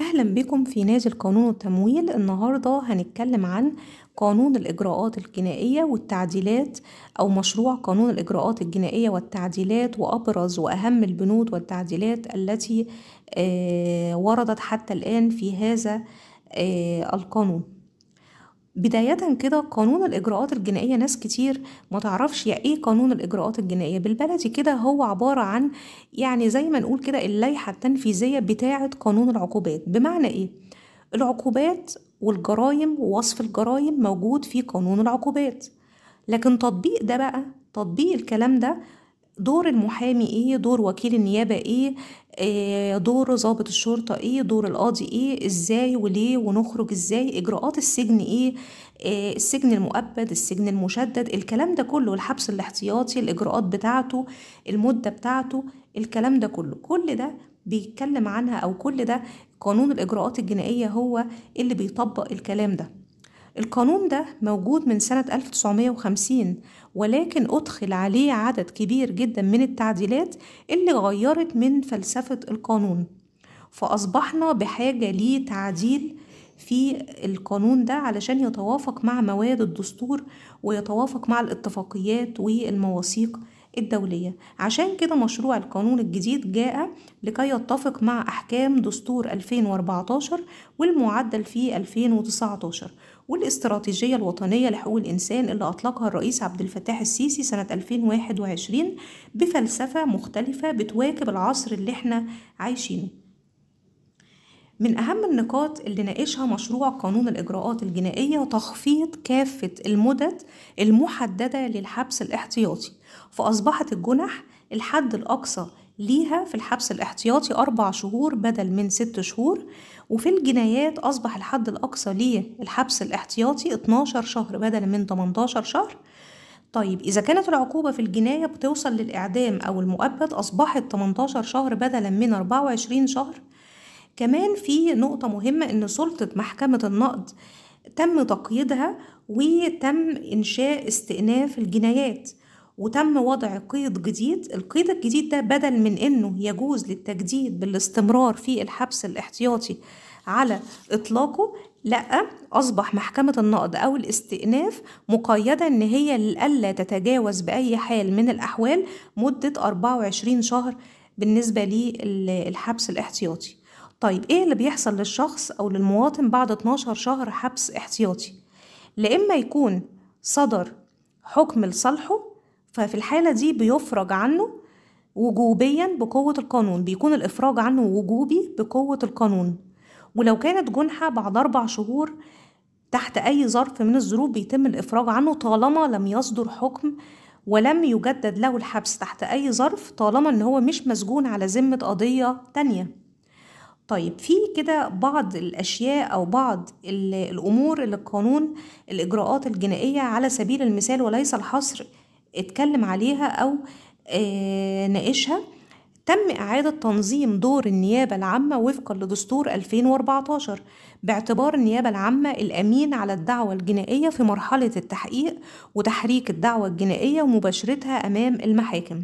أهلا بكم في نادي القانون والتمويل النهاردة هنتكلم عن قانون الإجراءات الجنائية والتعديلات أو مشروع قانون الإجراءات الجنائية والتعديلات وأبرز وأهم البنود والتعديلات التي آه، وردت حتى الآن في هذا آه، القانون بداية كده قانون الإجراءات الجنائية ناس كتير ما تعرفش يا إيه قانون الإجراءات الجنائية بالبلدي كده هو عبارة عن يعني زي ما نقول كده اللائحة التنفيذية بتاعة قانون العقوبات بمعنى إيه؟ العقوبات والجرائم ووصف الجرائم موجود في قانون العقوبات لكن تطبيق ده بقى تطبيق الكلام ده دور المحامي ايه دور وكيل النيابة ايه إيه دور ضابط الشرطة ايه دور القاضي ايه ازاي وليه ونخرج ازاي اجراءات السجن ايه إيه السجن المؤبد السجن المشدد الكلام ده كله الحبس الاحتياطي الاجراءات بتاعته المدة بتاعته الكلام ده كله كل ده بيتكلم عنها او كل ده قانون الاجراءات الجنائية هو اللي بيطبق الكلام ده القانون ده موجود من سنة 1950 ولكن أدخل عليه عدد كبير جدا من التعديلات اللي غيرت من فلسفة القانون فأصبحنا بحاجة لتعديل في القانون ده علشان يتوافق مع مواد الدستور ويتوافق مع الاتفاقيات والمواثيق الدولية عشان كده مشروع القانون الجديد جاء لكي يتفق مع أحكام دستور 2014 والمعدل في 2019 والاستراتيجية الوطنية لحقوق الإنسان اللي أطلقها الرئيس عبد الفتاح السيسي سنة 2021 بفلسفة مختلفة بتواكب العصر اللي احنا عايشينه من أهم النقاط اللي ناقشها مشروع قانون الإجراءات الجنائية تخفيض كافة المدد المحددة للحبس الاحتياطي فأصبحت الجنح الحد الأقصى ليها في الحبس الاحتياطي أربع شهور بدل من ست شهور وفي الجنايات أصبح الحد الأقصى للحبس الاحتياطي 12 شهر بدل من 18 شهر طيب إذا كانت العقوبة في الجناية بتوصل للإعدام أو المؤبد أصبحت 18 شهر بدلا من 24 شهر كمان في نقطة مهمة إن سلطة محكمة النقد تم تقييدها وتم إنشاء استئناف الجنايات وتم وضع قيد جديد القيد الجديد ده بدل من انه يجوز للتجديد بالاستمرار في الحبس الاحتياطي على اطلاقه لا اصبح محكمه النقد او الاستئناف مقيده ان هي الا تتجاوز باي حال من الاحوال مده 24 شهر بالنسبه للحبس الاحتياطي طيب ايه اللي بيحصل للشخص او للمواطن بعد 12 شهر حبس احتياطي لا اما يكون صدر حكم لصالحه ففي الحالة دي بيفرج عنه وجوبيا بقوة القانون بيكون الإفراج عنه وجوبي بقوة القانون ولو كانت جنحة بعد أربع شهور تحت أي ظرف من الظروف بيتم الإفراج عنه طالما لم يصدر حكم ولم يجدد له الحبس تحت أي ظرف طالما إن هو مش مسجون على ذمة قضية تانية طيب في كده بعض الأشياء أو بعض الأمور اللي القانون الإجراءات الجنائية على سبيل المثال وليس الحصر اتكلم عليها أو آه، ناقشها تم إعادة تنظيم دور النيابة العامة وفقا لدستور 2014 باعتبار النيابة العامة الأمين على الدعوة الجنائية في مرحلة التحقيق وتحريك الدعوة الجنائية ومباشرتها أمام المحاكم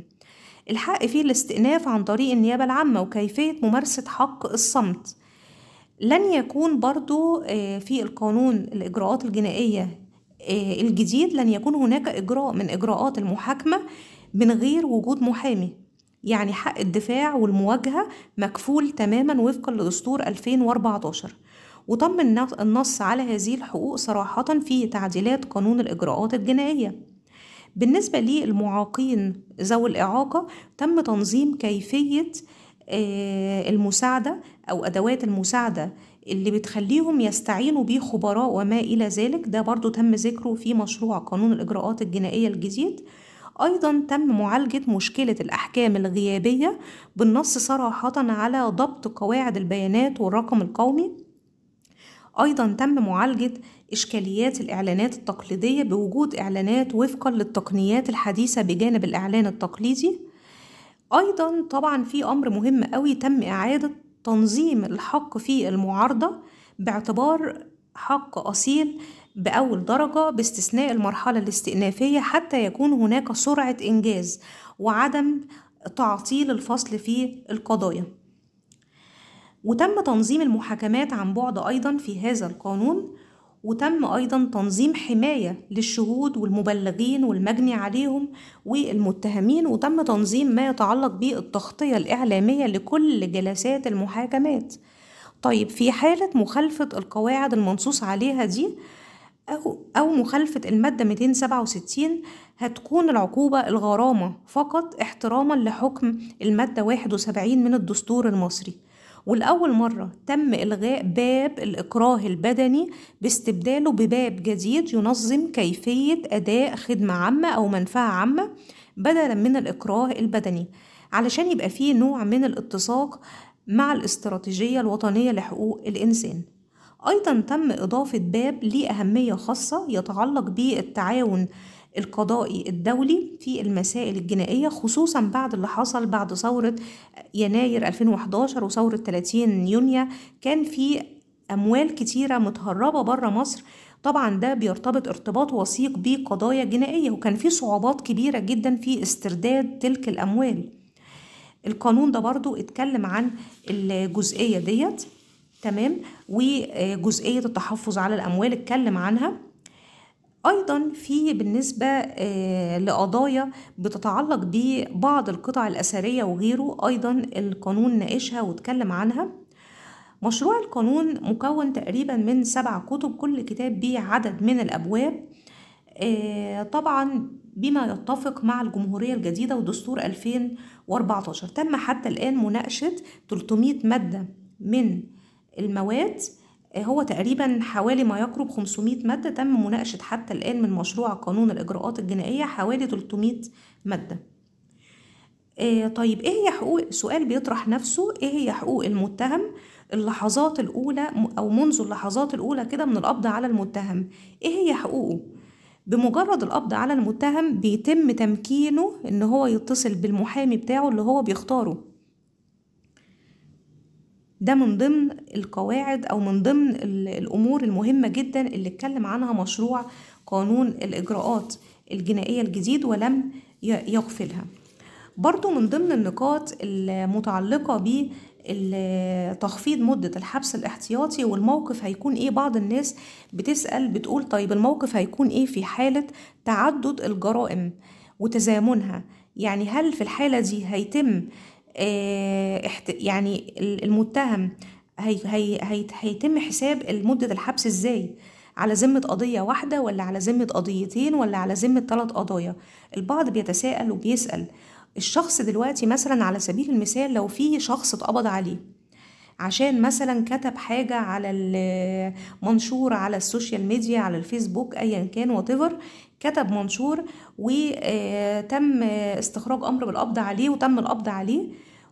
الحق فيه الاستئناف عن طريق النيابة العامة وكيفية ممارسة حق الصمت لن يكون برضو آه، في القانون الإجراءات الجنائية آه، الجديد لن يكون هناك إجراء من إجراءات المحاكمة من غير وجود محامي يعني حق الدفاع والمواجهة مكفول تماما وفقا لدستور 2014 وتم النص على هذه الحقوق صراحة في تعديلات قانون الإجراءات الجنائية بالنسبة للمعاقين ذوي الإعاقة تم تنظيم كيفية آه، المساعدة أو أدوات المساعدة اللي بتخليهم يستعينوا بيه خبراء وما إلى ذلك ده برضو تم ذكره في مشروع قانون الإجراءات الجنائية الجديد أيضا تم معالجة مشكلة الأحكام الغيابية بالنص صراحة على ضبط قواعد البيانات والرقم القومي أيضا تم معالجة إشكاليات الإعلانات التقليدية بوجود إعلانات وفقا للتقنيات الحديثة بجانب الإعلان التقليدي أيضا طبعا في أمر مهم قوي تم إعادة تنظيم الحق في المعارضة باعتبار حق أصيل بأول درجة باستثناء المرحلة الاستئنافية حتى يكون هناك سرعة إنجاز وعدم تعطيل الفصل في القضايا وتم تنظيم المحاكمات عن بعد أيضا في هذا القانون وتم أيضا تنظيم حماية للشهود والمبلغين والمجني عليهم والمتهمين وتم تنظيم ما يتعلق بالتغطية الإعلامية لكل جلسات المحاكمات طيب في حالة مخالفة القواعد المنصوص عليها دي أو, أو مخالفة المادة 267 هتكون العقوبة الغرامة فقط احتراما لحكم المادة 71 من الدستور المصري ولأول مرة تم إلغاء باب الإكراه البدني باستبداله بباب جديد ينظم كيفية أداء خدمة عامة أو منفعة عامة بدلا من الإكراه البدني علشان يبقى فيه نوع من الاتساق مع الاستراتيجية الوطنية لحقوق الإنسان أيضا تم إضافة باب ليه أهمية خاصة يتعلق بالتعاون القضائي الدولي في المسائل الجنائية خصوصا بعد اللي حصل بعد ثورة يناير 2011 وثورة 30 يونيو كان في أموال كتيرة متهربة بره مصر طبعا ده بيرتبط ارتباط وثيق بقضايا جنائية وكان في صعوبات كبيرة جدا في استرداد تلك الأموال القانون ده برضو اتكلم عن الجزئية ديت تمام وجزئية التحفظ على الأموال اتكلم عنها ايضا في بالنسبه آه، لقضايا بتتعلق ببعض القطع الاثريه وغيره ايضا القانون ناقشها واتكلم عنها مشروع القانون مكون تقريبا من سبع كتب كل كتاب بيه عدد من الابواب آه، طبعا بما يتفق مع الجمهورية الجديدة ودستور 2014 تم حتى الآن مناقشة 300 مادة من المواد هو تقريبا حوالي ما يقرب 500 مادة تم مناقشة حتى الآن من مشروع قانون الإجراءات الجنائية حوالي 300 مادة آه، طيب إيه هي حقوق سؤال بيطرح نفسه إيه هي حقوق المتهم اللحظات الأولى أو منذ اللحظات الأولى كده من القبض على المتهم إيه هي حقوقه بمجرد القبض على المتهم بيتم تمكينه إن هو يتصل بالمحامي بتاعه اللي هو بيختاره ده من ضمن القواعد او من ضمن الامور المهمه جدا اللي اتكلم عنها مشروع قانون الاجراءات الجنائيه الجديد ولم يغفلها برضو من ضمن النقاط المتعلقه ب تخفيض مدة الحبس الاحتياطي والموقف هيكون ايه بعض الناس بتسأل بتقول طيب الموقف هيكون ايه في حالة تعدد الجرائم وتزامنها يعني هل في الحالة دي هيتم آه، يعني المتهم هي هي هي هيتم حساب مدة الحبس ازاي على ذمة قضية واحدة ولا على ذمة قضيتين ولا على ذمة ثلاث قضايا البعض بيتساءل وبيسأل الشخص دلوقتي مثلا على سبيل المثال لو في شخص اتقبض عليه عشان مثلا كتب حاجة على منشور على السوشيال ميديا على الفيسبوك ايا كان واتيفر كتب منشور وتم آه، استخراج امر بالقبض عليه وتم القبض عليه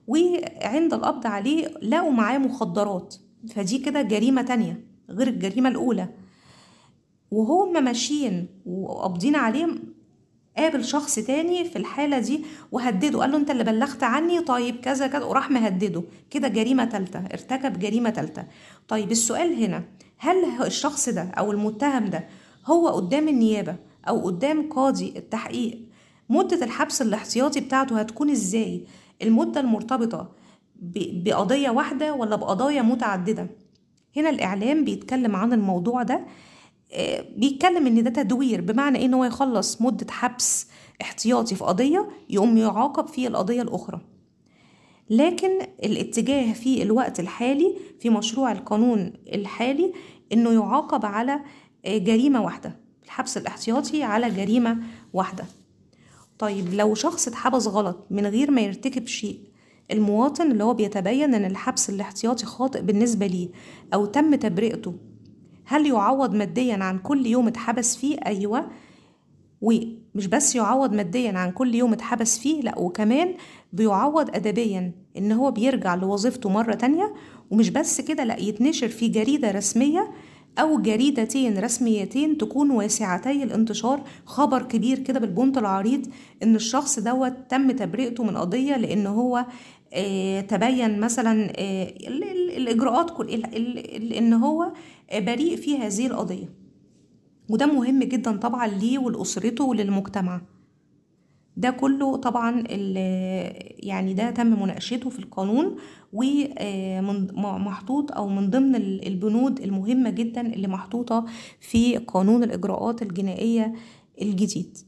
وعند القبض عليه لقوا معاه مخدرات فدي كده جريمة تانية غير الجريمة الأولى وهم ماشيين وقابضين عليه قابل شخص تاني في الحالة دي وهدده قال له انت اللي بلغت عني طيب كذا كذا وراح مهدده كده جريمة تالتة ارتكب جريمة تالتة طيب السؤال هنا هل الشخص ده او المتهم ده هو قدام النيابة او قدام قاضي التحقيق مدة الحبس الاحتياطي بتاعته هتكون ازاي المدة المرتبطة بقضية واحدة ولا بقضايا متعددة هنا الإعلام بيتكلم عن الموضوع ده بيتكلم ان ده تدوير بمعنى ان هو يخلص مده حبس احتياطي في قضيه يقوم يعاقب في القضيه الاخرى لكن الاتجاه في الوقت الحالي في مشروع القانون الحالي انه يعاقب على آه، جريمه واحده الحبس الاحتياطي على جريمه واحده طيب لو شخص اتحبس غلط من غير ما يرتكب شيء المواطن اللي هو بيتبين ان الحبس الاحتياطي خاطئ بالنسبه ليه او تم تبرئته هل يعوض ماديا عن كل يوم اتحبس فيه ايوه ومش بس يعوض ماديا عن كل يوم اتحبس فيه لا وكمان بيعوض ادبيا ان هو بيرجع لوظيفته مره تانية ومش بس كده لا يتنشر في جريده رسميه أو جريدتين رسميتين تكون واسعتي الانتشار خبر كبير كده بالبنط العريض إن الشخص دوت تم تبرئته من قضية لأن هو آه، تبين مثلا آه، الإجراءات كل إن هو آه، بريء في هذه القضية وده مهم جدا طبعا ليه ولأسرته وللمجتمع ده كله طبعا يعني ده تم مناقشته في القانون ومحطوط آه، او من ضمن البنود المهمه جدا اللي محطوطه في قانون الاجراءات الجنائيه الجديد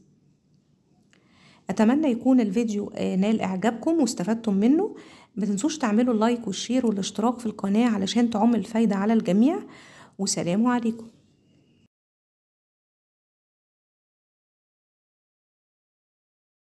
اتمنى يكون الفيديو آه، نال اعجابكم واستفدتم منه ما تنسوش تعملوا اللايك والشير والاشتراك في القناه علشان تعم الفايده على الجميع وسلام عليكم